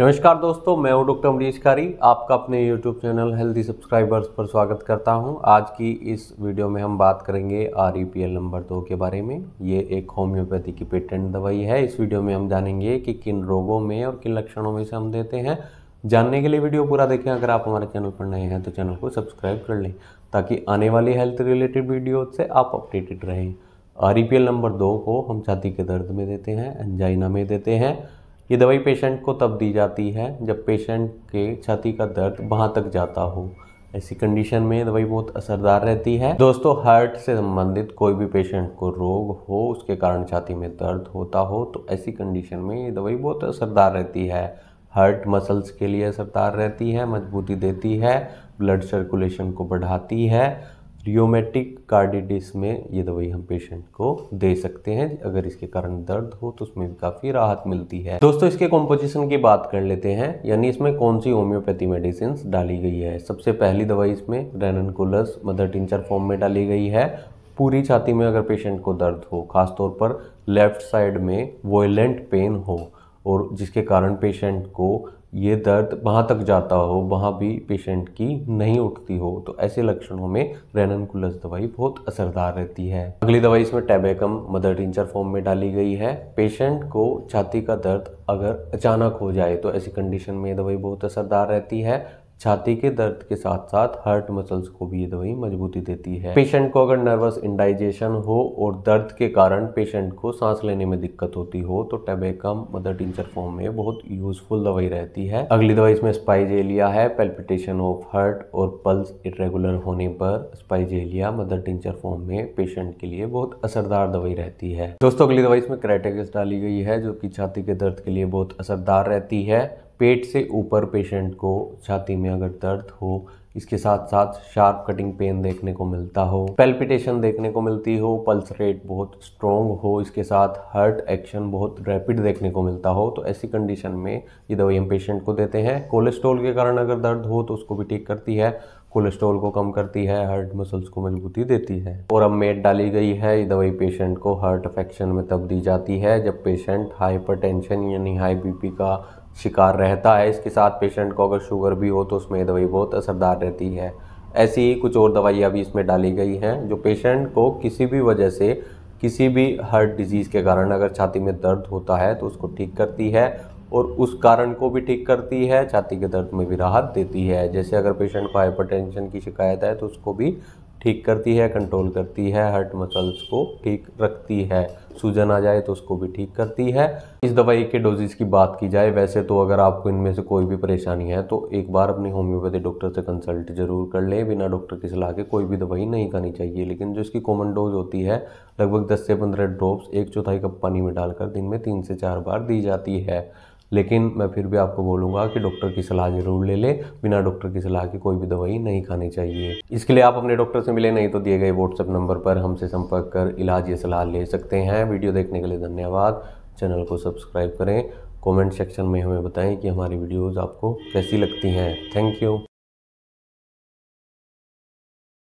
नमस्कार दोस्तों मैं हूं डॉक्टर अमरीश कारी आपका अपने यूट्यूब चैनल हेल्थी सब्सक्राइबर्स पर स्वागत करता हूं आज की इस वीडियो में हम बात करेंगे R E P L number दो के बारे में ये एक होम्योपैथी की पेटेंट दवाई है इस वीडियो में हम जानेंगे कि किन रोगों में और किन लक्षणों में से हम देते हैं जानने के लिए वीडियो पूरा देखें अगर आप हमारे चैनल पर नए हैं तो चैनल को सब्सक्राइब कर लें ताकि आने वाली हेल्थ रिलेटेड वीडियो से आप अपडेटेड रहें R E P L number दो को हम छाती के दर्द में देते हैं एंजाइना में देते हैं ये दवाई पेशेंट को तब दी जाती है जब पेशेंट के छाती का दर्द वहाँ तक जाता हो ऐसी कंडीशन में दवाई बहुत असरदार रहती है दोस्तों हार्ट से संबंधित कोई भी पेशेंट को रोग हो उसके कारण छाती में दर्द होता हो तो ऐसी कंडीशन में ये दवाई बहुत असरदार रहती है हार्ट मसल्स के लिए असरदार रहती है मजबूती देती है ब्लड सर्कुलेशन को बढ़ाती है रियोमेटिक कार्डिटिस में ये दवाई हम पेशेंट को दे सकते हैं अगर इसके कारण दर्द हो तो उसमें भी काफ़ी राहत मिलती है दोस्तों इसके कॉम्पोजिशन की बात कर लेते हैं यानी इसमें कौन सी होम्योपैथी मेडिसिन डाली गई है सबसे पहली दवाई इसमें रेननकुलस मदर टिंचर फॉर्म में डाली गई है पूरी छाती में अगर पेशेंट को दर्द हो खासतौर पर लेफ्ट साइड में वोयलेंट पेन हो और जिसके कारण पेशेंट को ये दर्द वहाँ तक जाता हो वहाँ भी पेशेंट की नहीं उठती हो तो ऐसे लक्षणों में कुलस दवाई बहुत असरदार रहती है अगली दवाई इसमें टेबेकम मदर टिंचर फॉर्म में डाली गई है पेशेंट को छाती का दर्द अगर अचानक हो जाए तो ऐसी कंडीशन में ये दवाई बहुत असरदार रहती है छाती के दर्द के साथ साथ हर्ट मसल्स को भी ये दवाई मजबूती देती है पेशेंट को अगर नर्वस इंडाइजेशन हो और दर्द के कारण पेशेंट को सांस लेने में दिक्कत होती हो तो टेबेकम मदर टिंचर फॉर्म में बहुत यूजफुल दवाई रहती है अगली दवाई इसमें स्पाइजेलिया है पेल्पिटेशन ऑफ हर्ट और पल्स इरेगुलर होने पर स्पाइजेलिया मदर टिंचर फॉर्म में पेशेंट के लिए बहुत असरदार दवाई रहती है दोस्तों अगली दवाई इसमें क्रेटेगस डाली गई है जो की छाती के दर्द के लिए बहुत असरदार रहती है पेट से ऊपर पेशेंट को छाती में अगर दर्द हो इसके साथ साथ शार्प कटिंग पेन देखने को मिलता हो पेल्पिटेशन देखने को मिलती हो पल्स रेट बहुत स्ट्रॉन्ग हो इसके साथ हार्ट एक्शन बहुत रैपिड देखने को मिलता हो तो ऐसी कंडीशन में ये दवाई हम पेशेंट को देते हैं कोलेस्ट्रॉल के कारण अगर दर्द हो तो उसको भी ठीक करती है कोलेस्ट्रॉल को कम करती है हार्ट मसल्स को मजबूती देती है और अब मेट डाली गई है ये दवाई पेशेंट को हार्ट अफेक्शन में तब दी जाती है जब पेशेंट हाइपरटेंशन यानी हाई बीपी का शिकार रहता है इसके साथ पेशेंट को अगर शुगर भी हो तो उसमें ये दवाई बहुत असरदार रहती है ऐसी ही कुछ और दवाइयाँ भी इसमें डाली गई हैं जो पेशेंट को किसी भी वजह से किसी भी हार्ट डिजीज़ के कारण अगर छाती में दर्द होता है तो उसको ठीक करती है और उस कारण को भी ठीक करती है छाती के दर्द में भी राहत देती है जैसे अगर पेशेंट को हाइपरटेंशन की शिकायत है तो उसको भी ठीक करती है कंट्रोल करती है हर्ट मसल्स को ठीक रखती है सूजन आ जाए तो उसको भी ठीक करती है इस दवाई के डोजेस की बात की जाए वैसे तो अगर आपको इनमें से कोई भी परेशानी है तो एक बार अपने होम्योपैथी डॉक्टर से कंसल्ट जरूर कर लें बिना डॉक्टर की सलाह के कोई भी दवाई नहीं खानी चाहिए लेकिन जो इसकी कॉमन डोज होती है लगभग दस से पंद्रह ड्रॉप्स एक चौथाई कप पानी में डालकर दिन में तीन से चार बार दी जाती है लेकिन मैं फिर भी आपको बोलूँगा कि डॉक्टर की सलाह ज़रूर ले लें बिना डॉक्टर की सलाह के कोई भी दवाई नहीं खानी चाहिए इसके लिए आप अपने डॉक्टर से मिले नहीं तो दिए गए व्हाट्सएप नंबर पर हमसे संपर्क कर इलाज या सलाह ले सकते हैं वीडियो देखने के लिए धन्यवाद चैनल को सब्सक्राइब करें कमेंट सेक्शन में हमें बताएं कि हमारी वीडियोज़ आपको कैसी लगती हैं थैंक यू